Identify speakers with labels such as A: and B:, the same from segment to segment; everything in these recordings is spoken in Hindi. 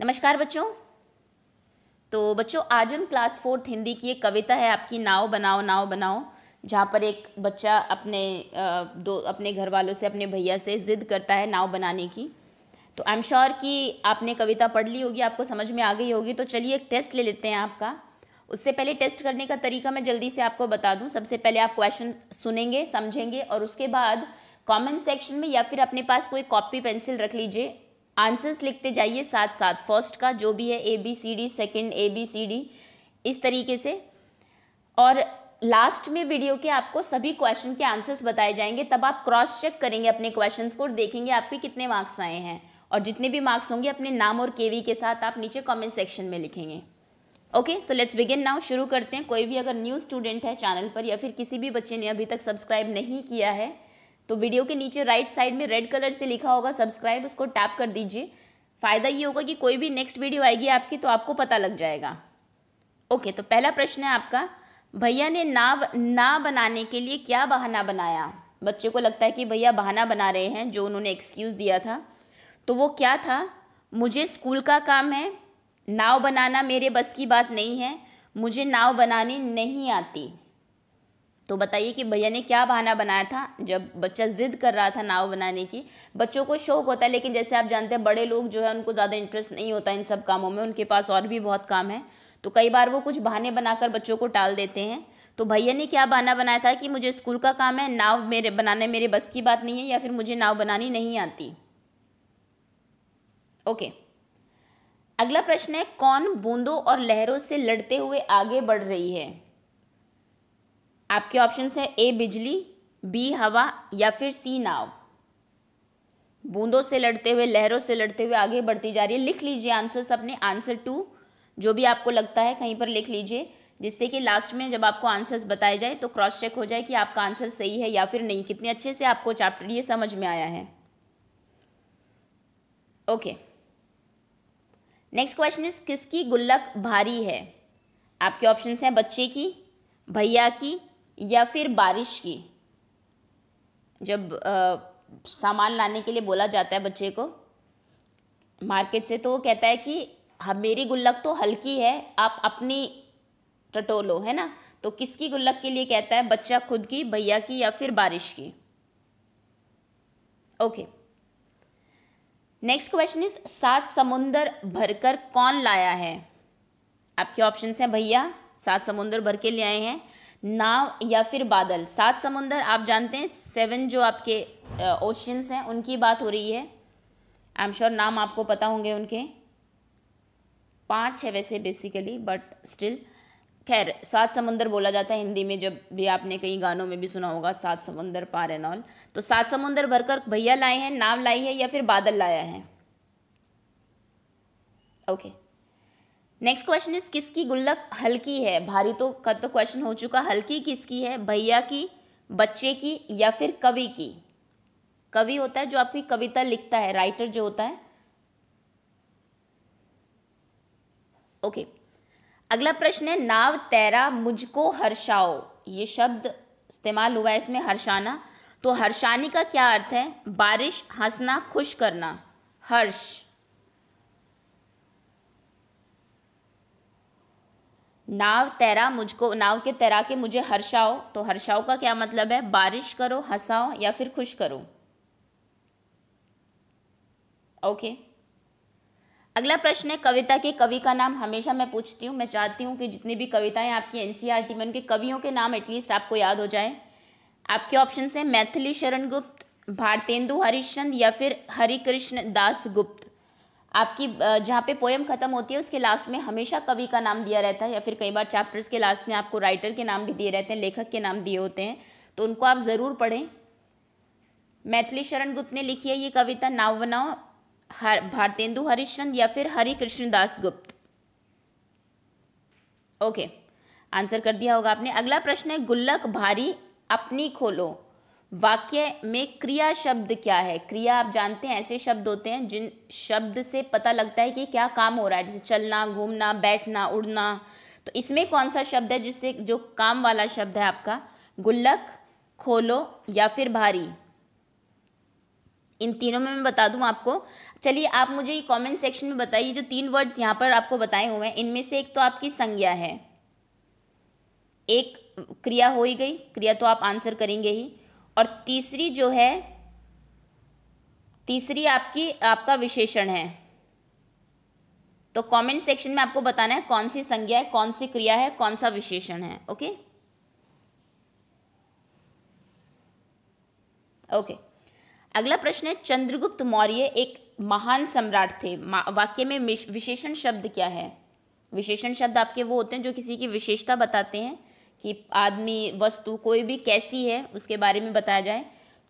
A: नमस्कार बच्चों तो बच्चों आज हम क्लास फोर्थ हिंदी की एक कविता है आपकी नाव बनाओ नाव बनाओ जहाँ पर एक बच्चा अपने दो अपने घर वालों से अपने भैया से ज़िद करता है नाव बनाने की तो आई एम श्योर कि आपने कविता पढ़ ली होगी आपको समझ में आ गई होगी तो चलिए एक टेस्ट ले लेते हैं आपका उससे पहले टेस्ट करने का तरीका मैं जल्दी से आपको बता दूं सबसे पहले आप क्वेश्चन सुनेंगे समझेंगे और उसके बाद कमेंट सेक्शन में या फिर अपने पास कोई कॉपी पेंसिल रख लीजिए आंसर्स लिखते जाइए साथ साथ फर्स्ट का जो भी है A B C D second A B C D इस तरीके से और लास्ट में वीडियो के आपको सभी क्वेश्चन के आंसर्स बताए जाएंगे तब आप क्रॉस चेक करेंगे अपने क्वेश्चंस को और देखेंगे आपके कितने मार्क्स आए हैं और जितने भी मार्क्स होंगे अपने नाम और केवी के साथ आप नीचे कमेंट सेक्शन में लिखेंगे okay so let's begin now शुरू करते हैं कोई भी अगर न्यू स्टूडेंट है चैनल पर या फिर किसी भी बच्चे ने अभी तक सब्सक्राइब नहीं किया है तो वीडियो के नीचे राइट साइड में रेड कलर से लिखा होगा सब्सक्राइब उसको टैप कर दीजिए फ़ायदा ये होगा कि कोई भी नेक्स्ट वीडियो आएगी आपकी तो आपको पता लग जाएगा ओके तो पहला प्रश्न है आपका भैया ने नाव ना बनाने के लिए क्या बहाना बनाया बच्चे को लगता है कि भैया बहाना बना रहे हैं जो उन्होंने एक्सक्यूज़ दिया था तो वो क्या था मुझे स्कूल का काम है नाव बनाना मेरे बस की बात नहीं है मुझे नाव बनानी नहीं आती तो बताइए कि भैया ने क्या बहाना बनाया था जब बच्चा ज़िद कर रहा था नाव बनाने की बच्चों को शौक होता है लेकिन जैसे आप जानते हैं बड़े लोग जो है उनको ज़्यादा इंटरेस्ट नहीं होता इन सब कामों में उनके पास और भी बहुत काम है तो कई बार वो कुछ बहाने बनाकर बच्चों को टाल देते हैं तो भैया ने क्या बहाना बनाया था कि मुझे स्कूल का काम है नाव मेरे बनाने मेरे बस की बात नहीं है या फिर मुझे नाव बनानी नहीं आती ओके अगला प्रश्न है कौन बूंदों और लहरों से लड़ते हुए आगे बढ़ रही है आपके ऑप्शन हैं ए बिजली बी हवा या फिर सी नाव बूंदों से लड़ते हुए लहरों से लड़ते हुए आगे बढ़ती जा रही है लिख लीजिए आंसर्स अपने आंसर टू जो भी आपको लगता है कहीं पर लिख लीजिए जिससे कि लास्ट में जब आपको आंसर्स बताए जाए तो क्रॉस चेक हो जाए कि आपका आंसर सही है या फिर नहीं कितने अच्छे से आपको चैप्टर ये समझ में आया है ओके नेक्स्ट क्वेश्चन इज किसकी गुल्लक भारी है आपके ऑप्शन हैं बच्चे की भैया की या फिर बारिश की जब आ, सामान लाने के लिए बोला जाता है बच्चे को मार्केट से तो वो कहता है कि हाँ मेरी गुल्लक तो हल्की है आप अपनी टटोलो है ना तो किसकी गुल्लक के लिए कहता है बच्चा खुद की भैया की या फिर बारिश की ओके नेक्स्ट क्वेश्चन इज सात समुंदर भरकर कौन लाया है आपके ऑप्शन हैं भैया सात समुंदर भर के ले आए हैं नाव या फिर बादल सात समुंदर आप जानते हैं सेवन जो आपके ओशंस हैं उनकी बात हो रही है आई एम श्योर नाम आपको पता होंगे उनके पाँच है वैसे बेसिकली बट स्टिल खैर सात समुंदर बोला जाता है हिंदी में जब भी आपने कई गानों में भी सुना होगा सात समुंदर पार एंड ऑल तो सात समुंदर भरकर भैया लाए हैं नाव लाई है या फिर बादल लाया है okay okay. Next question is किसकी गुल्लक हल्की है भारी तो का तो क्वेश्चन हो चुका हल्की किसकी है भैया की बच्चे की या फिर कवि की कवि होता है जो आपकी कविता लिखता है राइटर जो होता है ओके okay. अगला प्रश्न है नाव तैरा मुझको हर्षाओ ये शब्द इस्तेमाल हुआ है इसमें हर्षाना तो हर्षानी का क्या अर्थ है बारिश हंसना खुश करना हर्ष नाव तैरा मुझको नाव के तैरा के मुझे हर्षाओ तो हर्षाओ का क्या मतलब है बारिश करो हंसाओ या फिर खुश करो ओके अगला प्रश्न है कविता के कवि का नाम हमेशा मैं पूछती हूँ मैं चाहती हूँ कि जितनी भी कविताएं आपकी एनसीईआरटी e में उनके कवियों के नाम एटलीस्ट आपको याद हो जाए आपके ऑप्शन हैं मैथिली शरण गुप्त भारतेंदु हरिश्चंद या फिर हरिकृष्ण दास गुप्त आपकी जहाँ पे पोएम ख़त्म होती है उसके लास्ट में हमेशा कवि का नाम दिया रहता है या फिर कई बार चैप्टर्स के लास्ट में आपको राइटर के नाम भी दिए रहते हैं लेखक के नाम दिए होते हैं तो उनको आप ज़रूर पढ़ें मैथिली शरण गुप्त ने लिखी है ये कविता नाव बनाओ हर भारतेंदु हरिश्चंद या फिर हरि कृष्णदास गुप्त ओके आंसर कर दिया होगा आपने अगला प्रश्न है गुल्लक भारी अपनी खोलो वाक्य में क्रिया शब्द क्या है क्रिया आप जानते हैं ऐसे शब्द होते हैं जिन शब्द से पता लगता है कि क्या काम हो रहा है जैसे चलना घूमना बैठना उड़ना तो इसमें कौन सा शब्द है जिससे जो काम वाला शब्द है आपका गुल्लक खोलो या फिर भारी इन तीनों में मैं बता दूं आपको चलिए आप मुझे ये कमेंट सेक्शन में बताइए जो तीन वर्ड्स यहाँ पर आपको बताए हुए हैं इनमें से एक तो आपकी संज्ञा है एक क्रिया हो ही गई क्रिया तो आप आंसर करेंगे ही और तीसरी जो है तीसरी आपकी आपका विशेषण है तो कमेंट सेक्शन में आपको बताना है कौन सी संज्ञा है कौन सी क्रिया है कौन सा विशेषण है ओके ओके अगला प्रश्न है चंद्रगुप्त मौर्य एक महान सम्राट थे वाक्य में विशेषण शब्द क्या है विशेषण शब्द आपके वो होते हैं जो किसी की विशेषता बताते हैं कि आदमी वस्तु कोई भी कैसी है उसके बारे में बताया जाए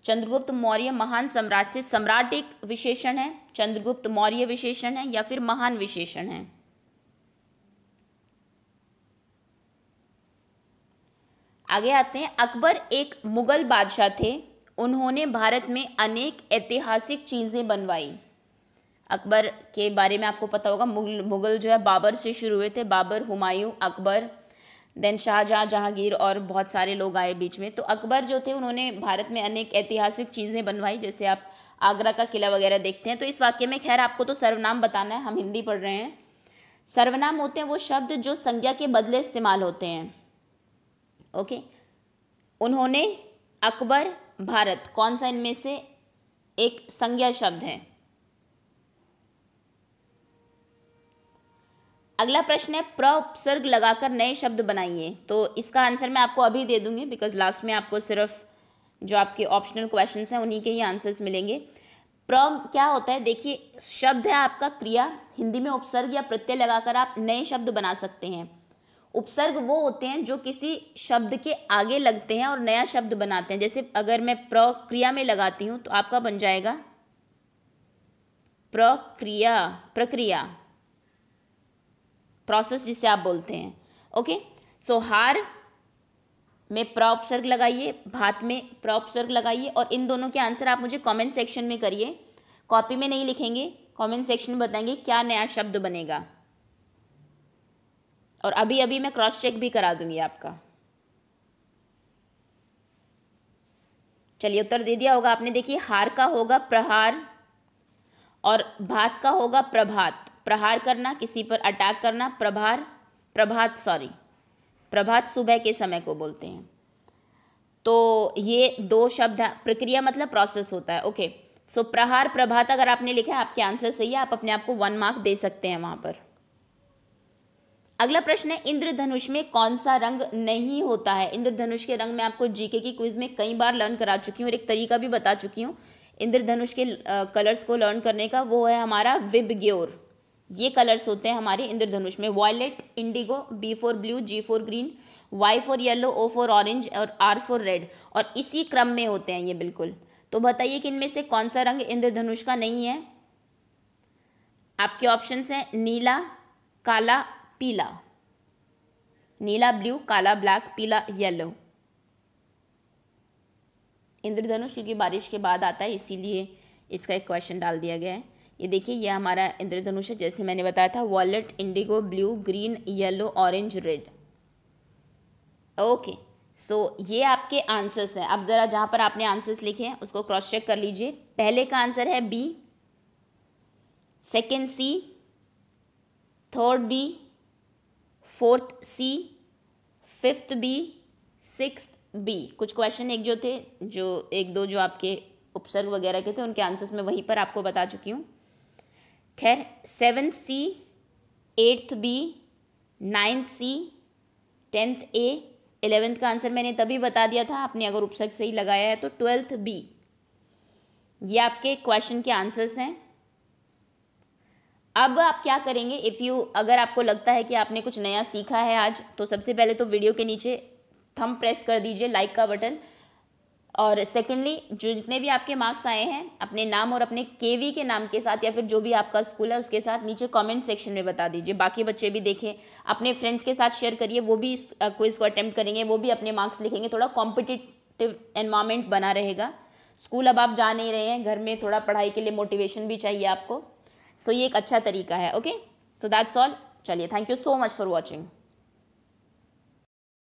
A: चंद्रगुप्त मौर्य महान सम्राट से सम्राट एक विशेषण है चंद्रगुप्त मौर्य विशेषण है या फिर महान विशेषण है आगे आते हैं अकबर एक मुगल बादशाह थे उन्होंने भारत में अनेक ऐतिहासिक चीज़ें बनवाई अकबर के बारे में आपको पता होगा मुगल मुगल जो है बाबर से शुरू हुए थे बाबर हुमायूं अकबर देन शाहजहाँ जहांगीर और बहुत सारे लोग आए बीच में तो अकबर जो थे उन्होंने भारत में अनेक ऐतिहासिक चीज़ें बनवाई जैसे आप आगरा का किला वगैरह देखते हैं तो इस वाक्य में खैर आपको तो सर्वनाम बताना है हम हिंदी पढ़ रहे हैं सर्वनाम होते हैं वो शब्द जो संज्ञा के बदले इस्तेमाल होते हैं ओके उन्होंने अकबर भारत कौन सा इनमें से एक संज्ञा शब्द है अगला प्रश्न है प्र उपसर्ग लगाकर नए शब्द बनाइए तो इसका आंसर मैं आपको अभी दे दूंगी बिकॉज लास्ट में आपको सिर्फ जो आपके ऑप्शनल क्वेश्चन हैं उन्हीं के ही आंसर्स मिलेंगे प्र क्या होता है देखिए शब्द है आपका क्रिया हिंदी में उपसर्ग या प्रत्यय लगाकर आप नए शब्द बना सकते हैं उपसर्ग वो होते हैं जो किसी शब्द के आगे लगते हैं और नया शब्द बनाते हैं जैसे अगर मैं प्रक्रिया में लगाती हूँ तो आपका बन जाएगा प्रक्रिया प्रक्रिया प्रोसेस जिसे आप बोलते हैं ओके सो हार में प्रॉपसर्ग लगाइए भात में प्रॉपसर्ग लगाइए और इन दोनों के आंसर आप मुझे कमेंट सेक्शन में करिए कॉपी में नहीं लिखेंगे कमेंट सेक्शन में बताएंगे क्या नया शब्द बनेगा और अभी अभी मैं क्रॉस चेक भी करा दूंगी आपका चलिए उत्तर दे दिया होगा आपने देखिए हार का होगा प्रहार और भात का होगा प्रभात प्रहार करना किसी पर अटैक करना प्रभार प्रभात सॉरी प्रभात सुबह के समय को बोलते हैं तो ये दो शब्द प्रक्रिया मतलब प्रोसेस होता है ओके सो so, प्रहार प्रभात अगर आपने लिखा है आपके आंसर सही है आप अपने आप को वन मार्क दे सकते हैं वहां पर अगला प्रश्न है इंद्रधनुष में कौन सा रंग नहीं होता है इंद्रधनुष के रंग में आपको जीके की क्विज में कई बार लर्न करा चुकी हूँ और एक तरीका भी बता चुकी हूँ इंद्रधनुष के कलर्स को लर्न करने का वो है हमारा विब ये कलर्स होते हैं हमारे इंद्रधनुष में violet indigo B for blue G for green Y for yellow O for orange और आर फॉर रेड और इसी क्रम में होते हैं ये बिल्कुल तो बताइए कि इनमें से कौन सा रंग इंद्रधनुष का नहीं है आपके ऑप्शन हैं नीला काला पीला नीला ब्लू काला ब्लैक पीला येलो इंद्रधनुष क्योंकि बारिश के बाद आता है इसीलिए इसका एक क्वेश्चन डाल दिया गया है ये देखिए ये हमारा इंद्रधनुष है जैसे मैंने बताया था violet indigo blue green yellow orange red okay so ये आपके आंसर्स हैं अब ज़रा जहाँ पर आपने आंसर्स लिखे हैं उसको क्रॉस चेक कर लीजिए पहले का आंसर है B second C third B fourth C fifth B six B कुछ क्वेश्चन एक जो थे जो एक दो जो आपके उपसर्ग वगैरह के थे उनके आंसर्स मैं वहीं पर आपको बता चुकी हूँ खैर seven C eighth B ninth C tenth A eleventh का आंसर मैंने तभी बता दिया था आपने अगर उपसर्ग सही लगाया है तो ट्वेल्थ बी ये आपके क्वेश्चन के आंसर्स हैं अब आप क्या करेंगे इफ़ यू अगर आपको लगता है कि आपने कुछ नया सीखा है आज तो सबसे पहले तो वीडियो के नीचे थम प्रेस कर दीजिए लाइक का बटन और सेकेंडली जो जितने भी आपके मार्क्स आए हैं अपने नाम और अपने के के नाम के साथ या फिर जो भी आपका स्कूल है उसके साथ नीचे कमेंट सेक्शन में बता दीजिए बाकी बच्चे भी देखें अपने फ्रेंड्स के साथ शेयर करिए वो भी इस क्विज़ को अटैम्प्ट करेंगे वो भी अपने मार्क्स लिखेंगे थोड़ा कॉम्पिटिटिव एनवायरमेंट बना रहेगा स्कूल अब आप जा नहीं रहे हैं घर में थोड़ा पढ़ाई के लिए मोटिवेशन भी चाहिए आपको सो so, ये एक अच्छा तरीका है ओके सो दैट्स ऑल चलिए thank you so much for watching